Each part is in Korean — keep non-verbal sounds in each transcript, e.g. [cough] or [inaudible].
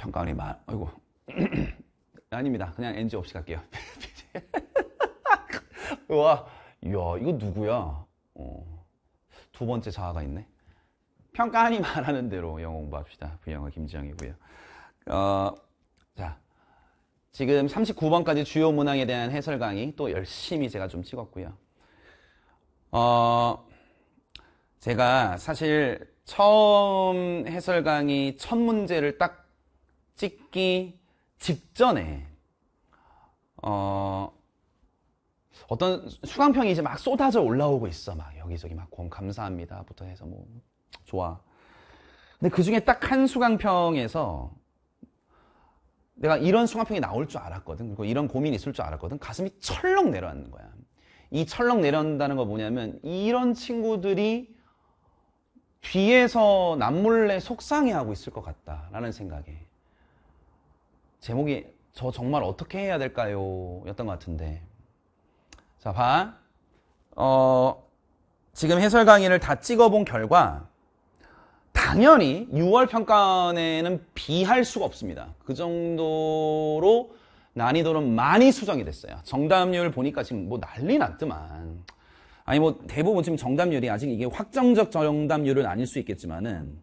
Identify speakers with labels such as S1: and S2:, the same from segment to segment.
S1: 평가원이 말, 아이고. [clears throat] 아닙니다. 그냥 NG 없이 갈게요. [laughs] 와, 이야, 이거 누구야? 어, 두 번째 자아가 있네. 평가하니 [laughs] 말하는 대로 영어 공부합시다. 부영어 김지영이고요. 어, 자, 지금 39번까지 주요 문항에 대한 해설 강의 또 열심히 제가 좀 찍었고요. 어, 제가 사실 처음 해설 강의 첫 문제를 딱 찍기 직전에 어, 어떤 수강평이 이제 막 쏟아져 올라오고 있어. 막 여기저기 막곰 감사합니다. 부터 해서 뭐, 좋아. 근데 그 중에 딱 한 수강평에서 내가 이런 수강평이 나올 줄 알았거든. 그리고 이런 고민이 있을 줄 알았거든. 가슴이 철렁 내려앉는 거야. 이 철렁 내려앉는다는 거 뭐냐면 이런 친구들이 뒤에서 남몰래 속상해하고 있을 것 같다라는 생각에 제목이 저 정말 어떻게 해야 될까요? 였던 것 같은데. 자, 봐. 어, 지금 해설 강의를 다 찍어본 결과, 당연히 6월 평가에는 원 비할 수가 없습니다. 그 정도로 난이도는 많이 수정이 됐어요. 정답률 보니까 지금 뭐 난리 났더만. 아니 뭐 대부분 지금 정답률이 아직 이게 확정적 정답률은 아닐 수 있겠지만은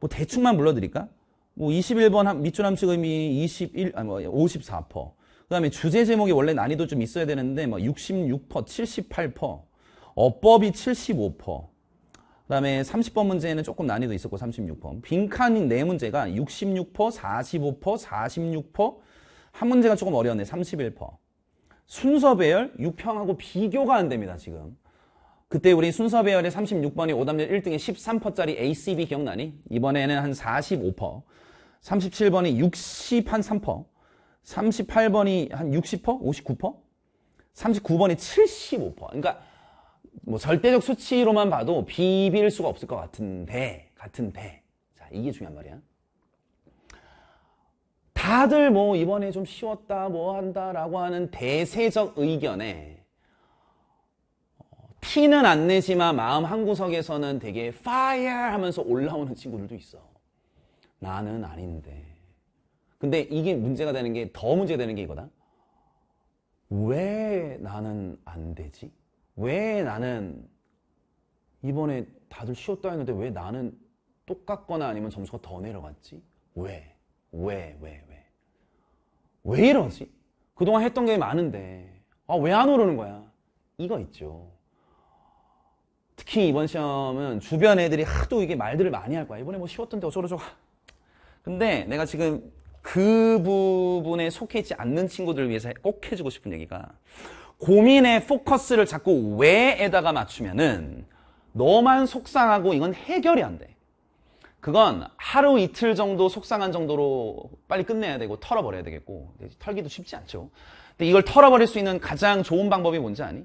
S1: 뭐 대충만 불러드릴까? 뭐 21번 밑줄 함수 의미 21, 아니 뭐 54%. 퍼그 다음에 주제 제목이 원래 난이도 좀 있어야 되는데 뭐 66%, 퍼 78%, 퍼 어법이 75%. 퍼그 다음에 30번 문제에는 조금 난이도 있었고 3 6퍼 빈칸인 네 문제가 66%, 퍼 45%, 퍼 46%, 퍼한 문제가 조금 어려웠네 31%. 퍼 순서 배열 6평하고 비교가 안 됩니다 지금. 그때 우리 순서 배열의 36번이 오답률 1등에 13%짜리 퍼 ACB 기억나니? 이번에는 한 45%. 퍼 37번이 60한 3%, 퍼 38번이 한 60%, 퍼 59%, 퍼 39번이 75%. 퍼 그러니까 뭐 절대적 수치로만 봐도 비빌 수가 없을 것 같은데, 같은데. 자, 이게 중요한 말이야. 다들 뭐 이번에 좀 쉬웠다, 뭐 한다라고 하는 대세적 의견에 어, 티는 안 내지만 마음 한구석에서는 되게 파이어 하면서 올라오는 친구들도 있어. 나는 아닌데. 근데 이게 문제가 되는 게 더 문제가 되는 게 이거다. 왜 나는 안 되지? 왜 나는 이번에 다들 쉬었다 했는데 왜 나는 똑같거나 아니면 점수가 더 내려갔지? 왜? 왜? 왜? 왜? 왜 이러지? 그동안 했던 게 많은데 아, 왜 안 오르는 거야? 이거 있죠. 특히 이번 시험은 주변 애들이 하도 이게 말들을 많이 할 거야. 이번에 뭐 쉬웠던데 어쩌고저쩌고 근데 내가 지금 그 부분에 속해 있지 않는 친구들을 위해서 꼭 해주고 싶은 얘기가 고민의 포커스를 자꾸 왜에다가 맞추면은 너만 속상하고 이건 해결이 안 돼. 그건 하루 이틀 정도 속상한 정도로 빨리 끝내야 되고 털어버려야 되겠고 털기도 쉽지 않죠. 근데 이걸 털어버릴 수 있는 가장 좋은 방법이 뭔지 아니?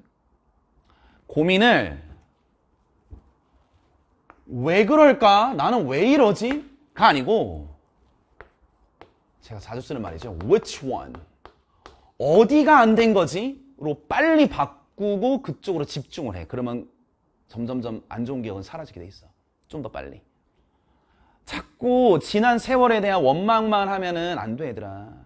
S1: 고민을 왜 그럴까? 나는 왜 이러지? 가 아니고 제가 자주 쓰는 말이죠. Which one? 어디가 안 된 거지?로 빨리 바꾸고 그쪽으로 집중을 해. 그러면 점점점 안 좋은 기억은 사라지게 돼 있어. 좀 더 빨리. 자꾸 지난 세월에 대한 원망만 하면은 안 돼, 얘들아.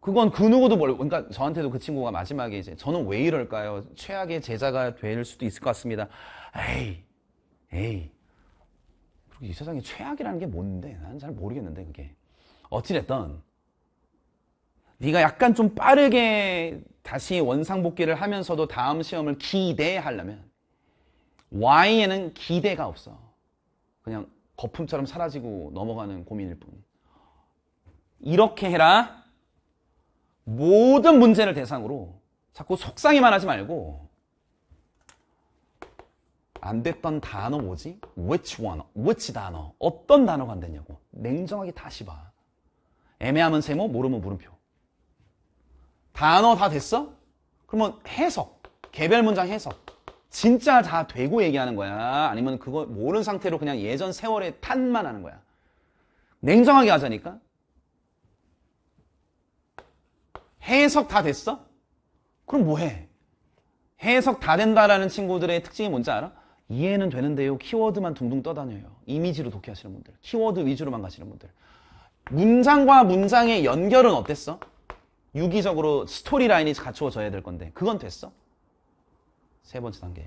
S1: 그건 그 누구도 모르고, 그러니까 저한테도 그 친구가 마지막에 이제, 저는 왜 이럴까요? 최악의 제자가 될 수도 있을 것 같습니다. 에이, 에이, 이 세상에 최악이라는 게 뭔데? 나는 잘 모르겠는데 그게. 어찌됐든 네가 약간 좀 빠르게 다시 원상복귀를 하면서도 다음 시험을 기대하려면 Y에는 기대가 없어. 그냥 거품처럼 사라지고 넘어가는 고민일 뿐. 이렇게 해라. 모든 문제를 대상으로 자꾸 속상해만 하지 말고 안 됐던 단어 뭐지? which one, which 단어, 어떤 단어가 안 됐냐고 냉정하게 다시 봐 애매하면 세모, 모르면 물음표 단어 다 됐어? 그러면 해석, 개별 문장 해석 진짜 다 되고 얘기하는 거야 아니면 그거 모르는 상태로 그냥 예전 세월에 탄만 하는 거야 냉정하게 하자니까 해석 다 됐어? 그럼 뭐해? 해석 다 된다라는 친구들의 특징이 뭔지 알아? 이해는 되는데요. 키워드만 둥둥 떠다녀요. 이미지로 독해하시는 분들. 키워드 위주로만 가시는 분들. 문장과 문장의 연결은 어땠어? 유기적으로 스토리라인이 갖추어져야 될 건데 그건 됐어? 세 번째 단계.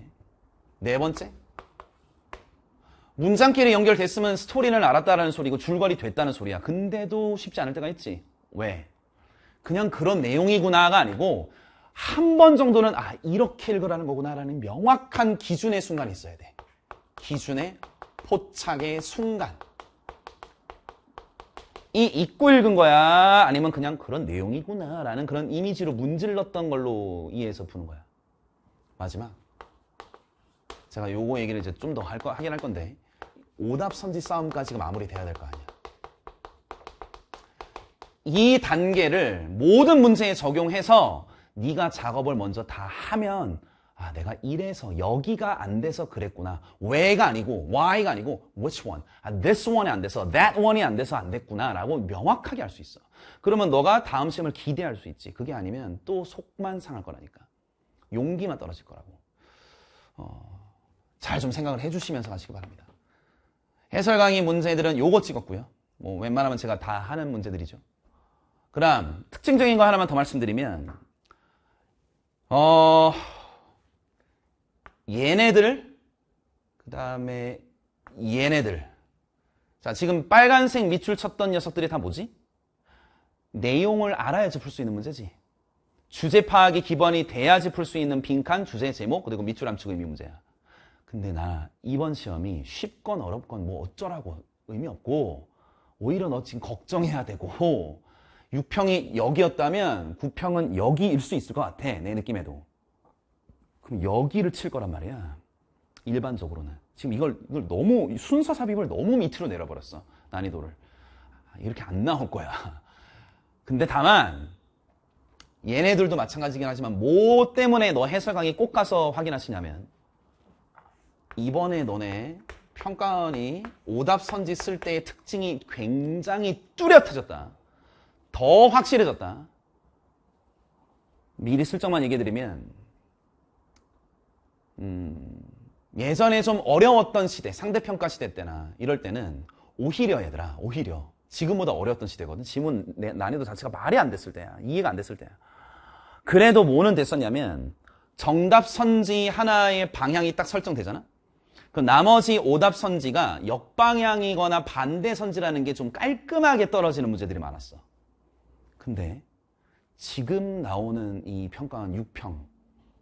S1: 네 번째? 문장끼리 연결됐으면 스토리는 알았다라는 소리고 줄거리 됐다는 소리야. 근데도 쉽지 않을 때가 있지. 왜? 그냥 그런 내용이구나가 아니고 한번 정도는 아 이렇게 읽으라는 거구나라는 명확한 기준의 순간이 있어야 돼. 기준의 포착의 순간. 이 잊고 읽은 거야 아니면 그냥 그런 내용이구나 라는 그런 이미지로 문질렀던 걸로 이해해서 푸는 거야 마지막 제가 요거 얘기를 이제 좀더 하긴 할 건데 오답 선지 싸움까지가 마무리돼야 될 거 아니야 이 단계를 모든 문제에 적용해서 네가 작업을 먼저 다 하면 아 내가 이래서 여기가 안 돼서 그랬구나 왜가 아니고 why가 아니고 which one 아, this one이 안 돼서 that one이 안 돼서 안 됐구나 라고 명확하게 할 수 있어 그러면 너가 다음 시험을 기대할 수 있지 그게 아니면 또 속만 상할 거라니까 용기만 떨어질 거라고 어, 잘 좀 생각을 해주시면서 가시기 바랍니다 해설 강의 문제들은 요거 찍었고요 뭐 웬만하면 제가 다 하는 문제들이죠 그럼 특징적인 거 하나만 더 말씀드리면 어, 얘네들, 그 다음에 얘네들. 자, 지금 빨간색 밑줄 쳤던 녀석들이 다 뭐지? 내용을 알아야지 풀 수 있는 문제지. 주제 파악이 기본이 돼야지 풀 수 있는 빈칸, 주제, 제목, 그리고 밑줄 암축 의미 문제야. 근데 나 이번 시험이 쉽건 어렵건 뭐 어쩌라고 의미 없고 오히려 너 지금 걱정해야 되고 6평이 여기였다면 9평은 여기일 수 있을 것 같아. 내 느낌에도. 그럼 여기를 칠 거란 말이야. 일반적으로는. 지금 이걸, 이걸 너무, 순서 삽입을 너무 밑으로 내려버렸어. 난이도를. 아, 이렇게 안 나올 거야. [laughs] 근데 다만, 얘네들도 마찬가지긴 하지만, 뭐 때문에 너 해설 강의 꼭 가서 확인하시냐면, 이번에 너네 평가원이 오답 선지 쓸 때의 특징이 굉장히 뚜렷해졌다. 더 확실해졌다. 미리 슬쩍만 얘기해드리면 음, 예전에 좀 어려웠던 시대, 상대평가 시대 때나 이럴 때는 오히려 얘들아, 오히려 지금보다 어려웠던 시대거든. 지문 난이도 자체가 말이 안 됐을 때야. 이해가 안 됐을 때야. 그래도 뭐는 됐었냐면 정답 선지 하나의 방향이 딱 설정되잖아. 그 나머지 오답 선지가 역방향이거나 반대 선지라는 게 좀 깔끔하게 떨어지는 문제들이 많았어. 근데 지금 나오는 이 평가한 6평,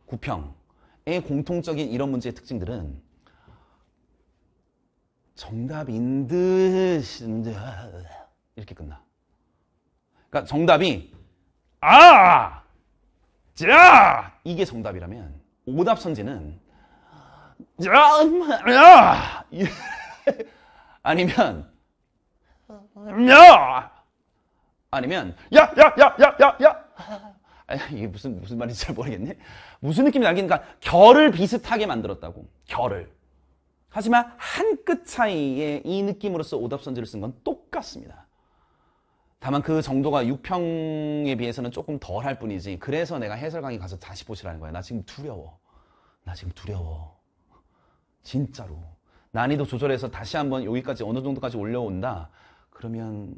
S1: 9평의 공통적인 이런 문제의 특징들은 정답인 듯 아, 이렇게 끝나. 그러니까 정답이 아, 자 이게 정답이라면 오답 선지는 야, 야 [laughs] 아니면 어, 어. 야 아니면 야 야 야 야 야야 아, 이게 무슨 무슨 말인지 잘 모르겠네. 무슨 느낌이 나기니까 그러니까 결을 비슷하게 만들었다고. 결을. 하지만 한 끗차이의이느낌으로써 오답선지를 쓴 건 똑같습니다. 다만 그 정도가 6평에 비해서는 조금 덜할 뿐이지. 그래서 내가 해설 강의 가서 다시 보시라는 거야. 나 지금 두려워. 나 지금 두려워. 진짜로. 난이도 조절해서 다시 한번 여기까지 어느 정도까지 올려온다. 그러면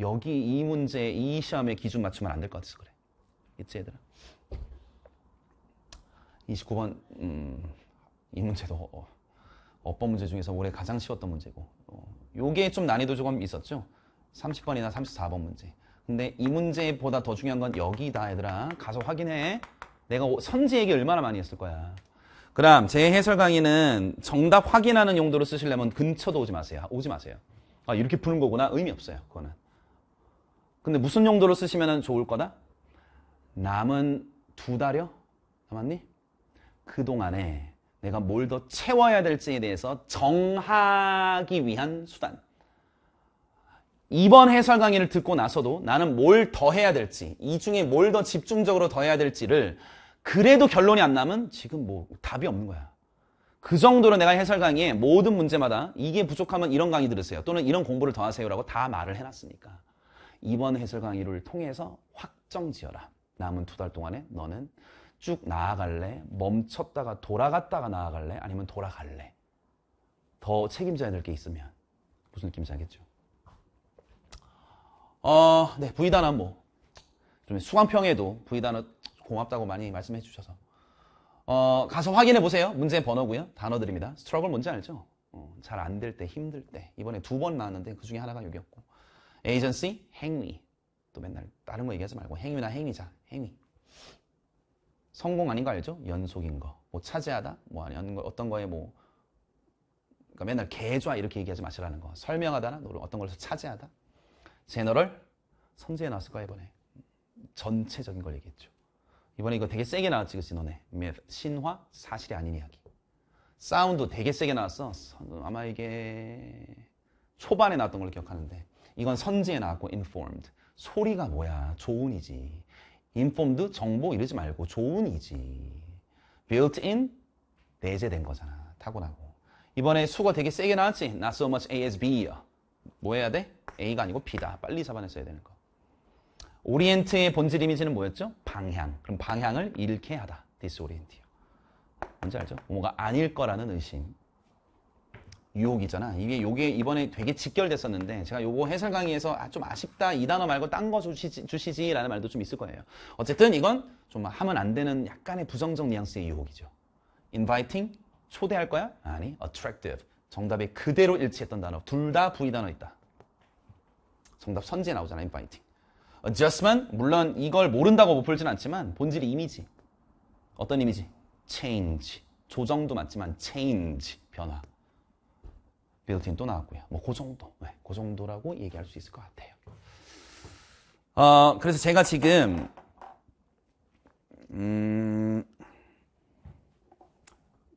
S1: 여기 이 문제, 이 시험에 기준 맞추면 안 될 것 같아서 그래. 있지, 얘들아? 29번, 음, 이 문제도 어, 어법 문제 중에서 올해 가장 쉬웠던 문제고. 어, 요게 좀 난이도 조금 있었죠? 30번이나 34번 문제. 근데 이 문제보다 더 중요한 건 여기다, 얘들아. 가서 확인해. 내가 선지 얘기 얼마나 많이 했을 거야. 그 다음, 제 해설 강의는 정답 확인하는 용도로 쓰시려면 근처도 오지 마세요. 오지 마세요. 아, 이렇게 푸는 거구나. 의미 없어요. 그거는. 근데 무슨 용도로 쓰시면 좋을 거다? 남은 두 달여? 남았니? 그동안에 내가 뭘 더 채워야 될지에 대해서 정하기 위한 수단. 이번 해설 강의를 듣고 나서도 나는 뭘 더 해야 될지, 이 중에 뭘 더 집중적으로 더 해야 될지를 그래도 결론이 안 나면 지금 뭐 답이 없는 거야. 그 정도로 내가 해설 강의에 모든 문제마다 이게 부족하면 이런 강의 들으세요. 또는 이런 공부를 더 하세요라고 다 말을 해놨으니까. 이번 해설 강의를 통해서 확정 지어라. 남은 두 달 동안에 너는 쭉 나아갈래? 멈췄다가 돌아갔다가 나아갈래? 아니면 돌아갈래? 더 책임져야 될 게 있으면 무슨 느낌인지 알겠죠? 어, 네, 부의단어 뭐. 좀 수강평에도 부의단어 고맙다고 많이 말씀해 주셔서. 어, 가서 확인해 보세요. 문제 번호고요. 단어들입니다. 스트러글 뭔지 알죠? 어, 잘안 될 때, 힘들 때. 이번에 두 번 나왔는데 그 중에 하나가 여기였고. 에이전시 행위 또 맨날 다른 거 얘기하지 말고 행위나 행위자 행위 성공 아닌 거 알죠? 연속인 거 뭐 차지하다 뭐 아니 어떤 거에 뭐 그러니까 맨날 개좌 이렇게 얘기하지 마시라는 거 설명하다나 어떤 걸로 차지하다 제너럴 선지에 나왔을 거야 이번에 전체적인 걸 얘기했죠 이번에 이거 되게 세게 나왔지 그치 너네 신화 사실이 아닌 이야기 사운드 되게 세게 나왔어 아마 이게 초반에 나왔던 걸로 기억하는데 이건 선지에 나왔고 informed. 소리가 뭐야? 조은이지. informed, 정보 이러지 말고 조은이지. built-in, 내재된 거잖아. 타고나고. 이번에 수가 되게 세게 나왔지? Not so much A as B. 뭐 해야 돼? A가 아니고 B다. 빨리 잡아냈어야 되는 거. 오리엔트의 본질 이미지는 뭐였죠? 방향. 그럼 방향을 잃게 하다. 디스오리엔티요. 뭔지 알죠? 뭐가 아닐 거라는 의심. 유혹이잖아. 이게 요게 이번에 되게 직결됐었는데 제가 요거 해설 강의에서 아, 좀 아쉽다 이 단어 말고 딴 거 주시지, 주시지라는 말도 좀 있을 거예요. 어쨌든 이건 좀 하면 안 되는 약간의 부정적 뉘앙스의 유혹이죠. inviting 초대할 거야? 아니 attractive 정답에 그대로 일치했던 단어 둘 다 부위 단어 있다. 정답 선지에 나오잖아 inviting. adjustment 물론 이걸 모른다고 못 풀진 않지만 본질이 이미지 어떤 이미지? change 조정도 맞지만 change 변화 빌트인 또 나왔고요. 뭐 그 정도, 네, 그 정도라고 얘기할 수 있을 것 같아요. 어, 그래서 제가 지금 음,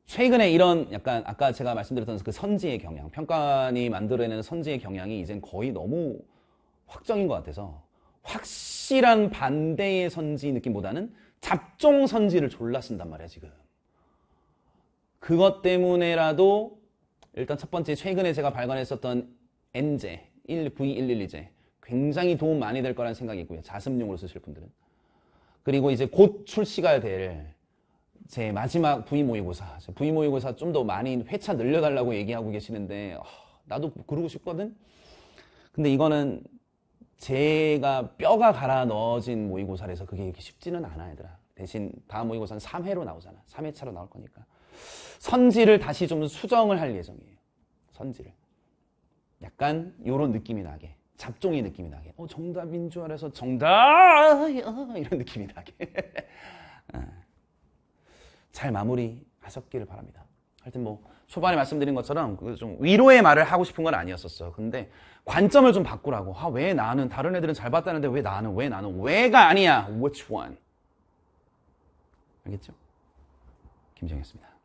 S1: 최근에 이런 약간 아까 제가 말씀드렸던 그 선지의 경향, 평가이 만들어내는 선지의 경향이 이젠 거의 너무 확정인 것 같아서 확실한 반대의 선지 느낌보다는 잡종 선지를 졸라 쓴단 말이야 지금. 그것 때문에라도 일단 첫 번째 최근에 제가 발간했었던 N제 1V112제 굉장히 도움 많이 될 거라는 생각이 있고요. 자습용으로 쓰실 분들은. 그리고 이제 곧 출시가 될 제 마지막 V 모의고사. V 모의고사 좀 더 많이 회차 늘려달라고 얘기하고 계시는데 어, 나도 그러고 싶거든? 근데 이거는 제가 뼈가 갈아 넣어진 모의고사라서 그게 이렇게 쉽지는 않아 얘들아. 대신 다음 모의고사는 3회로 나오잖아. 3회차로 나올 거니까. 선지를 다시 좀 수정을 할 예정이에요. 선지를. 약간 이런 느낌이 나게. 잡종이 느낌이 나게. 어, 정답인 줄 알아서 정답! [laughs] 이런 느낌이 나게. [laughs] 어. 잘 마무리 하셨기를 바랍니다. 하여튼 뭐 초반에 말씀드린 것처럼 그 좀 위로의 말을 하고 싶은 건아니었었어 근데 관점을 좀 바꾸라고. 아, 왜 나는 다른 애들은 잘 봤다는데 왜 나는 왜 나는 왜가 아니야. Which one? 알겠죠? 김정이었습니다.